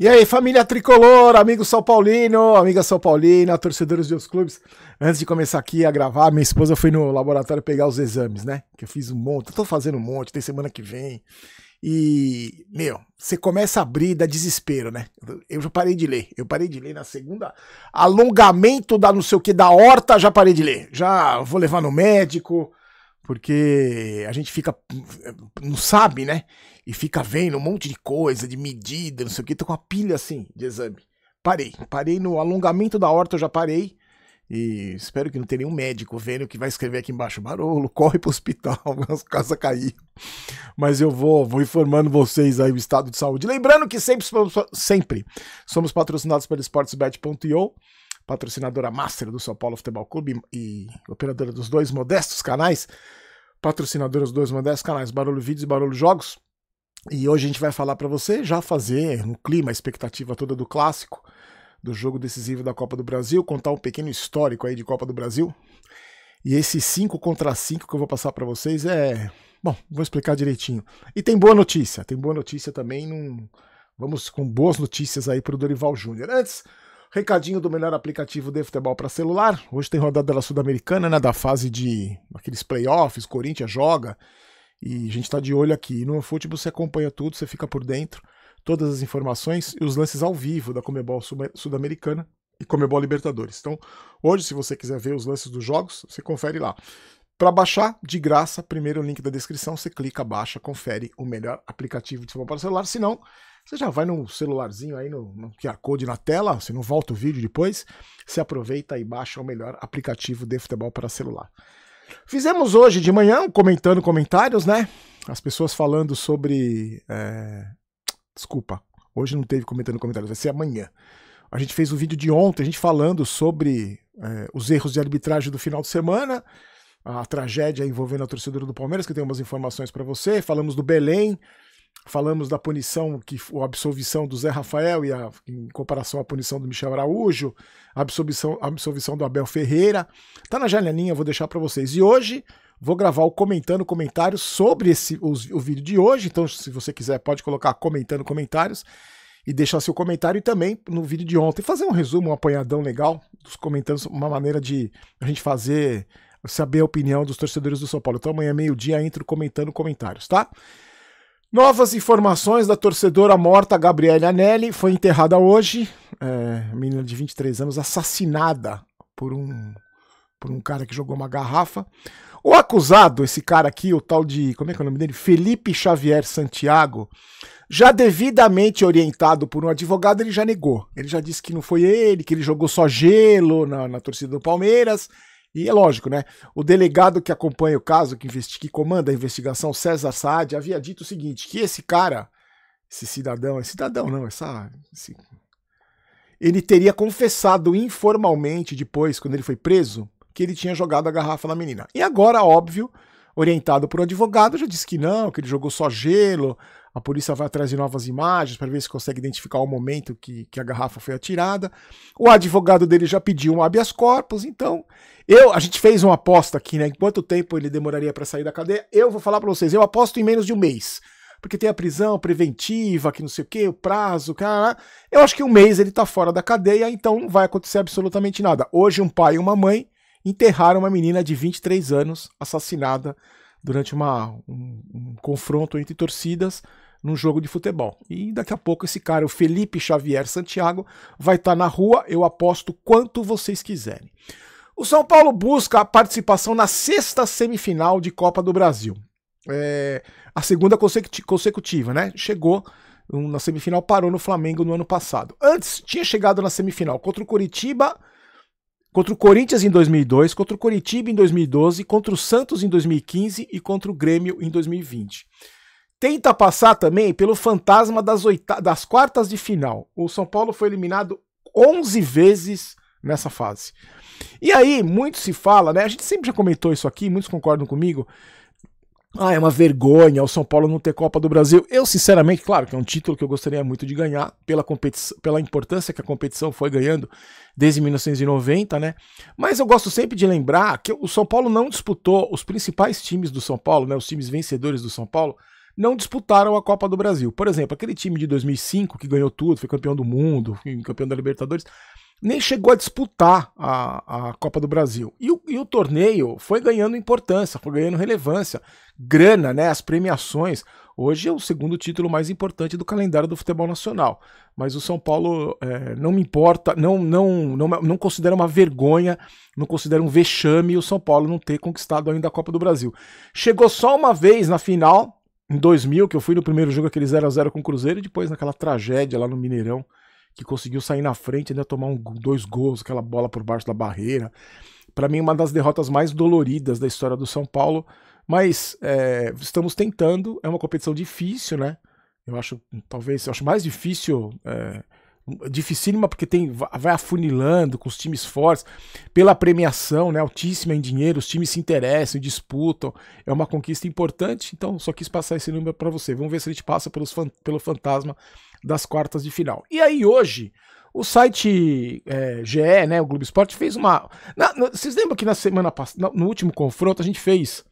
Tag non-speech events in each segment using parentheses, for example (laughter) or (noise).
E aí, família tricolor, amigo São Paulino, amiga São Paulina, torcedores de outros clubes. Antes de começar aqui a gravar, minha esposa foi no laboratório pegar os exames, né? Que eu fiz um monte, tô fazendo um monte, tem semana que vem. E, meu, você começa a abrir, dá desespero, né? Eu já parei de ler, eu parei de ler na segunda. Alongamento da não sei o que, da horta, já parei de ler. Já vou levar no médico porque a gente fica. não sabe, né? E fica vendo um monte de coisa, de medida, não sei o que, tô com uma pilha assim de exame. Parei, parei no alongamento da horta, eu já parei. E espero que não tenha nenhum médico vendo que vai escrever aqui embaixo, barulho. corre pro hospital, (laughs) as casa caiu. Mas eu vou, vou informando vocês aí o estado de saúde. Lembrando que sempre, sempre somos patrocinados pelo esportesbet.io patrocinadora master do São Paulo Futebol Clube e operadora dos dois modestos canais, patrocinadora dos dois modestos canais Barulho Vídeos e Barulho Jogos. E hoje a gente vai falar para você, já fazer um clima, a expectativa toda do clássico, do jogo decisivo da Copa do Brasil, contar um pequeno histórico aí de Copa do Brasil. E esse 5 contra 5 que eu vou passar para vocês é. Bom, vou explicar direitinho. E tem boa notícia, tem boa notícia também. Num... Vamos com boas notícias aí para o Dorival Júnior. Antes, Recadinho do melhor aplicativo de futebol para celular. Hoje tem rodada da Sul-Americana, né? Da fase de aqueles playoffs, Corinthians joga. E a gente está de olho aqui. no futebol você acompanha tudo, você fica por dentro. Todas as informações e os lances ao vivo da Comebol Sul-Americana e Comebol Libertadores. Então, hoje, se você quiser ver os lances dos jogos, você confere lá. Para baixar, de graça, primeiro link da descrição, você clica, baixa, confere o melhor aplicativo de futebol para celular. Se não, você já vai no celularzinho aí, no, no QR Code na tela, você não volta o vídeo depois, se aproveita e baixa o melhor aplicativo de futebol para celular. Fizemos hoje de manhã, comentando comentários, né? As pessoas falando sobre. É... Desculpa, hoje não teve comentando comentários, vai ser amanhã. A gente fez o um vídeo de ontem, a gente falando sobre é, os erros de arbitragem do final de semana, a tragédia envolvendo a torcedora do Palmeiras, que tem umas informações para você. Falamos do Belém, Falamos da punição, que a absolvição do Zé Rafael e a, em comparação à punição do Michel Araújo, a absolvição, a absolvição do Abel Ferreira. Tá na janelinha, vou deixar para vocês. E hoje vou gravar o comentando comentários sobre esse, o, o vídeo de hoje. Então, se você quiser, pode colocar comentando comentários e deixar seu comentário e também no vídeo de ontem fazer um resumo, um apanhadão legal dos comentários, uma maneira de a gente fazer saber a opinião dos torcedores do São Paulo. Então amanhã meio-dia entro comentando comentários, tá? Novas informações da torcedora morta Gabriele Anelli foi enterrada hoje, é, menina de 23 anos, assassinada por um, por um cara que jogou uma garrafa. O acusado, esse cara aqui, o tal de, como é que é o nome dele? Felipe Xavier Santiago, já devidamente orientado por um advogado, ele já negou. Ele já disse que não foi ele, que ele jogou só gelo na, na torcida do Palmeiras e é lógico, né? O delegado que acompanha o caso, que, que comanda a investigação, César Saad, havia dito o seguinte: que esse cara, esse cidadão, é cidadão não, essa, esse, ele teria confessado informalmente depois, quando ele foi preso, que ele tinha jogado a garrafa na menina. E agora, óbvio, orientado por um advogado, já disse que não, que ele jogou só gelo, a polícia vai atrás de novas imagens para ver se consegue identificar o momento que, que a garrafa foi atirada. O advogado dele já pediu um habeas corpus, então eu a gente fez uma aposta aqui, né? Em quanto tempo ele demoraria para sair da cadeia? Eu vou falar para vocês, eu aposto em menos de um mês. Porque tem a prisão preventiva, que não sei o que, o prazo, cara. Ah, eu acho que um mês ele está fora da cadeia, então não vai acontecer absolutamente nada. Hoje um pai e uma mãe enterraram uma menina de 23 anos assassinada durante uma, um, um confronto entre torcidas num jogo de futebol. E daqui a pouco esse cara, o Felipe Xavier Santiago, vai estar tá na rua, eu aposto quanto vocês quiserem. O São Paulo busca a participação na sexta semifinal de Copa do Brasil. É, a segunda consecutiva, né? Chegou na semifinal, parou no Flamengo no ano passado. Antes, tinha chegado na semifinal contra o Curitiba, contra o Corinthians em 2002, contra o Curitiba em 2012, contra o Santos em 2015 e contra o Grêmio em 2020 tenta passar também pelo fantasma das, oita das quartas de final. O São Paulo foi eliminado 11 vezes nessa fase. E aí, muito se fala, né? A gente sempre já comentou isso aqui, muitos concordam comigo. Ah, é uma vergonha o São Paulo não ter Copa do Brasil. Eu, sinceramente, claro que é um título que eu gostaria muito de ganhar, pela, competição, pela importância que a competição foi ganhando desde 1990, né? Mas eu gosto sempre de lembrar que o São Paulo não disputou os principais times do São Paulo, né? Os times vencedores do São Paulo não disputaram a Copa do Brasil. Por exemplo, aquele time de 2005 que ganhou tudo, foi campeão do mundo, campeão da Libertadores, nem chegou a disputar a, a Copa do Brasil. E o, e o torneio foi ganhando importância, foi ganhando relevância, grana, né? As premiações. Hoje é o segundo título mais importante do calendário do futebol nacional. Mas o São Paulo é, não me importa, não, não, não, não considera uma vergonha, não considera um vexame o São Paulo não ter conquistado ainda a Copa do Brasil. Chegou só uma vez na final em 2000, que eu fui no primeiro jogo, aquele 0 a 0 com o Cruzeiro, e depois naquela tragédia lá no Mineirão, que conseguiu sair na frente, ainda tomar um, dois gols, aquela bola por baixo da barreira. Para mim, uma das derrotas mais doloridas da história do São Paulo, mas é, estamos tentando, é uma competição difícil, né? Eu acho, talvez, eu acho mais difícil é, dificílima porque tem vai afunilando com os times fortes pela premiação, né, altíssima em dinheiro, os times se interessam, disputam, é uma conquista importante. Então, só quis passar esse número para você. Vamos ver se a gente passa pelos pelo fantasma das quartas de final. E aí hoje o site é, GE, né, o Globo Esporte fez uma. Na, na, vocês lembram que na semana passada, no último confronto a gente fez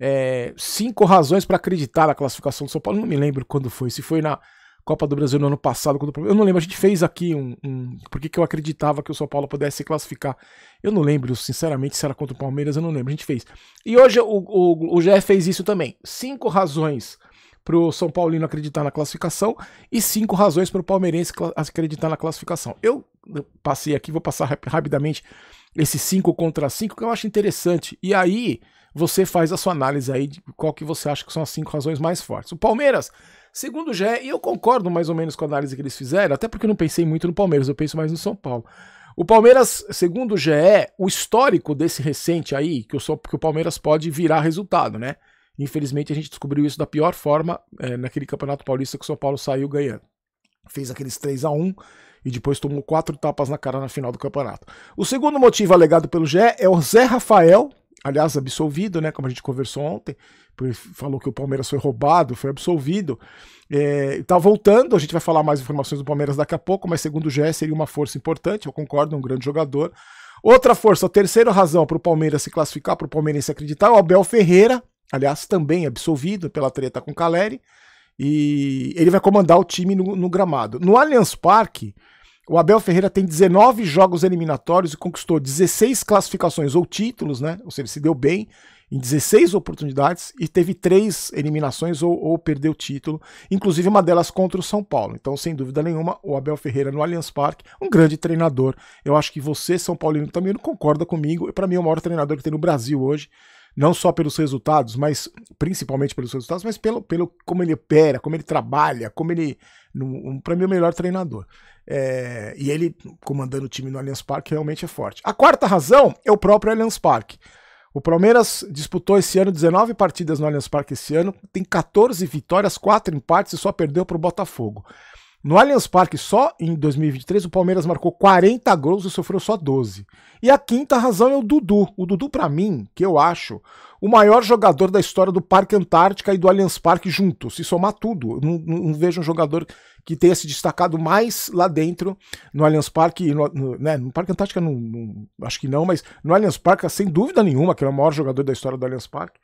é, cinco razões para acreditar na classificação do São Paulo? Não me lembro quando foi, se foi na Copa do Brasil no ano passado. Quando, eu não lembro, a gente fez aqui um. um porque que eu acreditava que o São Paulo pudesse se classificar. Eu não lembro, sinceramente, se era contra o Palmeiras, eu não lembro. A gente fez. E hoje o, o, o fez isso também. Cinco razões para o São Paulino acreditar na classificação e cinco razões para o palmeirense acreditar na classificação. Eu passei aqui, vou passar rapidamente esses cinco contra cinco, que eu acho interessante. E aí você faz a sua análise aí de qual que você acha que são as cinco razões mais fortes. O Palmeiras, segundo o GE, e eu concordo mais ou menos com a análise que eles fizeram, até porque eu não pensei muito no Palmeiras, eu penso mais no São Paulo. O Palmeiras, segundo o GE, o histórico desse recente aí, que, eu sou, que o Palmeiras pode virar resultado, né? Infelizmente a gente descobriu isso da pior forma é, naquele Campeonato Paulista que o São Paulo saiu ganhando. Fez aqueles 3 a 1 e depois tomou quatro tapas na cara na final do campeonato. O segundo motivo alegado pelo GE é o Zé Rafael, aliás, absolvido, né? Como a gente conversou ontem, porque falou que o Palmeiras foi roubado, foi absolvido. É, tá voltando, a gente vai falar mais informações do Palmeiras daqui a pouco, mas segundo o Gé, seria uma força importante, eu concordo, um grande jogador. Outra força, a terceira razão para o Palmeiras se classificar, para o Palmeirense acreditar, é o Abel Ferreira, aliás, também absolvido pela treta com o Caleri, e ele vai comandar o time no, no gramado. No Allianz Parque, o Abel Ferreira tem 19 jogos eliminatórios e conquistou 16 classificações ou títulos, né? Ou seja, ele se deu bem em 16 oportunidades e teve três eliminações ou, ou perdeu título, inclusive uma delas contra o São Paulo. Então, sem dúvida nenhuma, o Abel Ferreira no Allianz Parque, um grande treinador. Eu acho que você, São Paulino, também não concorda comigo. Para mim, é o maior treinador que tem no Brasil hoje não só pelos resultados, mas principalmente pelos resultados, mas pelo, pelo como ele opera, como ele trabalha, como ele. Um, um, para mim, é o melhor treinador. É, e ele comandando o time no Allianz Parque realmente é forte. A quarta razão é o próprio Allianz Parque. O Palmeiras disputou esse ano 19 partidas no Allianz Parque esse ano, tem 14 vitórias, 4 empates e só perdeu para o Botafogo. No Allianz Parque, só em 2023, o Palmeiras marcou 40 gols e sofreu só 12. E a quinta razão é o Dudu. O Dudu, para mim, que eu acho o maior jogador da história do Parque Antártica e do Allianz Parque juntos. Se somar tudo, não, não, vejo um jogador que tenha se destacado mais lá dentro no Allianz Parque. No, no, né, no Parque Antártica, não, não, acho que não, mas no Allianz Parque, sem dúvida nenhuma, que é o maior jogador da história do Allianz Parque.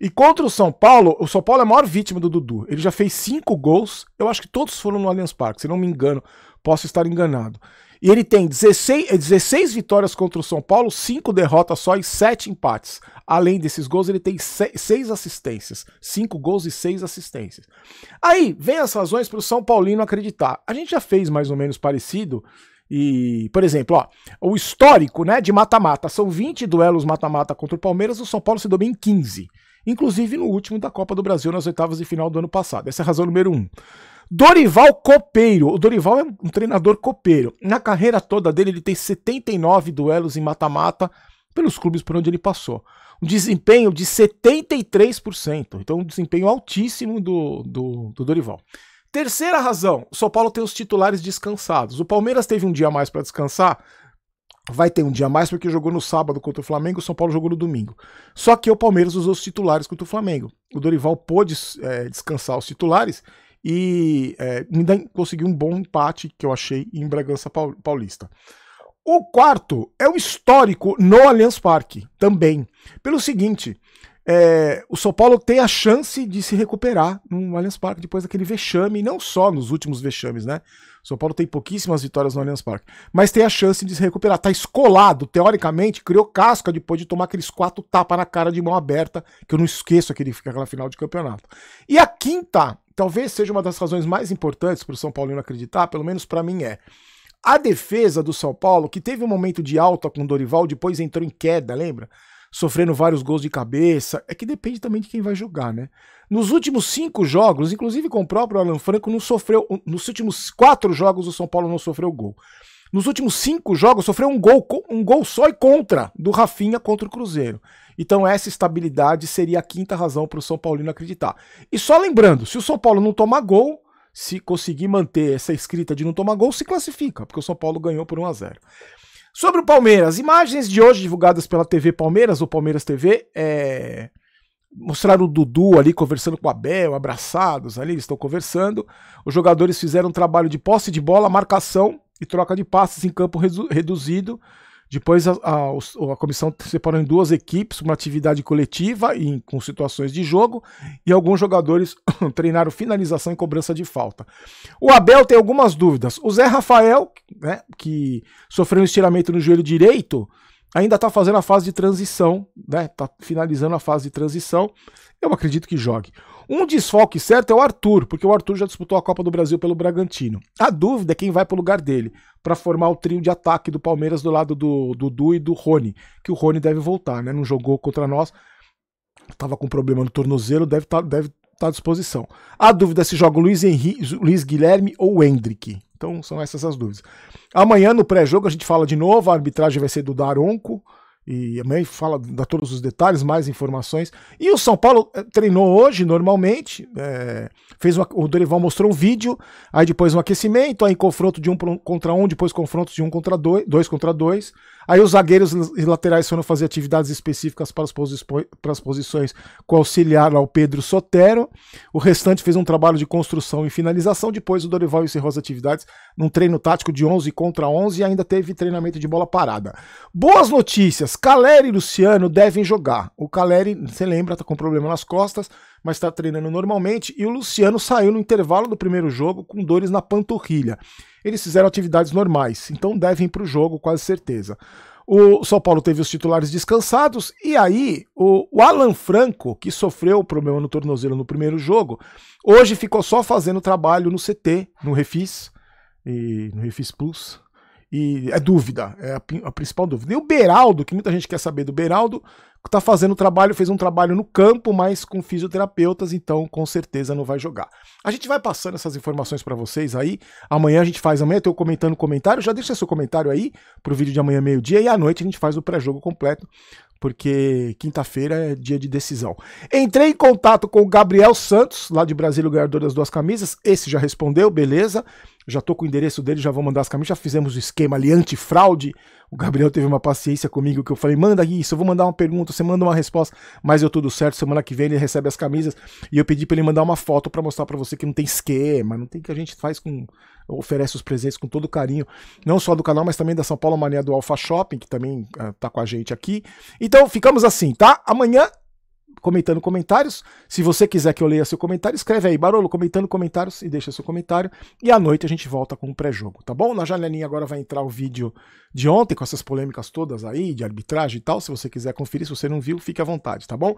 E contra o São Paulo, o São Paulo é a maior vítima do Dudu. Ele já fez cinco gols, eu acho que todos foram no Allianz Parque, se não me engano, posso estar enganado. E ele tem 16, 16 eh, vitórias contra o São Paulo, 5 derrotas só e 7 empates. Além desses gols, ele tem 6 assistências. 5 gols e 6 assistências. Aí, vem as razões para o São Paulino acreditar. A gente já fez mais ou menos parecido. E, por exemplo, ó, o histórico né, de mata-mata. São 20 duelos mata-mata contra o Palmeiras, o São Paulo se domina em 15. Inclusive no último da Copa do Brasil, nas oitavas de final do ano passado. Essa é a razão número 1. Um. Dorival Copeiro. O Dorival é um treinador copeiro. Na carreira toda dele, ele tem 79 duelos em mata-mata pelos clubes por onde ele passou. Um desempenho de 73%. Então, um desempenho altíssimo do, do, do Dorival. Terceira razão: o São Paulo tem os titulares descansados. O Palmeiras teve um dia mais para descansar, vai ter um dia mais porque jogou no sábado contra o Flamengo, o São Paulo jogou no domingo. Só que o Palmeiras usou os titulares contra o Flamengo. O Dorival pôde é, descansar os titulares e é, ainda conseguiu um bom empate que eu achei em Bragança Paulista. O quarto é o histórico no Allianz Parque, também. Pelo seguinte, é, o São Paulo tem a chance de se recuperar no Allianz Parque depois daquele vexame, não só nos últimos vexames, né? O São Paulo tem pouquíssimas vitórias no Allianz Parque, mas tem a chance de se recuperar. Tá escolado, teoricamente, criou casca depois de tomar aqueles quatro tapas na cara de mão aberta, que eu não esqueço aquele, aquela final de campeonato. E a quinta talvez seja uma das razões mais importantes para o São Paulino acreditar, pelo menos para mim é. A defesa do São Paulo, que teve um momento de alta com o Dorival, depois entrou em queda, lembra? Sofrendo vários gols de cabeça. É que depende também de quem vai jogar, né? Nos últimos cinco jogos, inclusive com o próprio Alan Franco, não sofreu. Nos últimos quatro jogos, o São Paulo não sofreu gol. Nos últimos cinco jogos, sofreu um gol, um gol só e contra do Rafinha contra o Cruzeiro. Então, essa estabilidade seria a quinta razão para o São Paulino acreditar. E só lembrando: se o São Paulo não tomar gol, se conseguir manter essa escrita de não tomar gol, se classifica, porque o São Paulo ganhou por 1 a 0 Sobre o Palmeiras, imagens de hoje divulgadas pela TV Palmeiras, ou Palmeiras TV, é... mostraram o Dudu ali conversando com o Abel, abraçados ali, eles estão conversando. Os jogadores fizeram um trabalho de posse de bola, marcação e troca de passes em campo reduzido. Depois a, a, a comissão separou em duas equipes, uma atividade coletiva e com situações de jogo, e alguns jogadores (coughs) treinaram finalização e cobrança de falta. O Abel tem algumas dúvidas. O Zé Rafael, né, que sofreu um estiramento no joelho direito, ainda está fazendo a fase de transição, né? Está finalizando a fase de transição. Eu acredito que jogue. Um desfalque certo é o Arthur, porque o Arthur já disputou a Copa do Brasil pelo Bragantino. A dúvida é quem vai para o lugar dele, para formar o trio de ataque do Palmeiras do lado do Dudu e do Rony, que o Rony deve voltar, né? Não jogou contra nós, estava com problema no tornozelo, deve tá, deve estar tá à disposição. A dúvida é se joga o Luiz, Luiz Guilherme ou o Hendrick. Então são essas as dúvidas. Amanhã no pré-jogo a gente fala de novo, a arbitragem vai ser do Daronco e a fala dá todos os detalhes, mais informações. E o São Paulo eh, treinou hoje normalmente, é, fez uma, o Dorival mostrou um vídeo, aí depois um aquecimento, aí confronto de um contra um, depois confrontos de um contra dois, dois contra dois. Aí os zagueiros e laterais foram fazer atividades específicas para as, para as posições com auxiliar ao Pedro Sotero. O restante fez um trabalho de construção e finalização. Depois o Dorival encerrou as atividades num treino tático de 11 contra 11 e ainda teve treinamento de bola parada. Boas notícias: Caleri e Luciano devem jogar. O Caleri, você lembra, está com problema nas costas mas está treinando normalmente. E o Luciano saiu no intervalo do primeiro jogo com dores na panturrilha. Eles fizeram atividades normais, então devem para o jogo, quase certeza. O São Paulo teve os titulares descansados e aí o, o Alan Franco, que sofreu o problema no tornozelo no primeiro jogo, hoje ficou só fazendo trabalho no CT, no Refis e no Refis Plus, e é dúvida, é a, a, principal dúvida. E o Beraldo, que muita gente quer saber do Beraldo, está fazendo trabalho, fez um trabalho no campo, mas com fisioterapeutas, então com certeza não vai jogar. A gente vai passando essas informações para vocês aí. Amanhã a gente faz, amanhã eu o comentando comentário, já deixa seu comentário aí pro vídeo de amanhã meio-dia e à noite a gente faz o pré-jogo completo, porque quinta-feira é dia de decisão. Entrei em contato com o Gabriel Santos, lá de Brasília, o ganhador das duas camisas, esse já respondeu, beleza? já tô com o endereço dele, já vou mandar as camisas, já fizemos o esquema ali antifraude. O Gabriel teve uma paciência comigo que eu falei: manda isso, eu vou mandar uma pergunta, você manda uma resposta, mas eu tudo certo. Semana que vem ele recebe as camisas e eu pedi para ele mandar uma foto para mostrar para você que não tem esquema, não tem que a gente faz com. Oferece os presentes com todo carinho, não só do canal, mas também da São Paulo Mania do Alfa Shopping, que também uh, tá com a gente aqui. Então ficamos assim, tá? Amanhã comentando comentários. Se você quiser que eu leia seu comentário, escreve aí, Barolo, comentando comentários e deixa seu comentário. E à noite a gente volta com o pré-jogo, tá bom? Na janelinha agora vai entrar o vídeo de ontem, com essas polêmicas todas aí, de arbitragem e tal. Se você quiser conferir, se você não viu, fique à vontade, tá bom?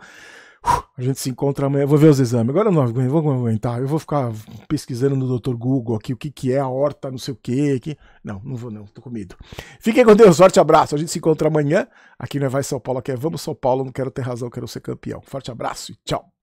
a gente se encontra amanhã, vou ver os exames. Agora eu não aguento, vou aguentar. Eu vou ficar pesquisando no Dr. Google aqui o que, que é a horta, não sei o quê. Que... Não, não vou não, tô com medo. Fiquem com Deus, Forte abraço. A gente se encontra amanhã aqui não é Vai São Paulo, Aqui é Vamos São Paulo, não quero ter razão, quero ser campeão. Forte abraço e tchau.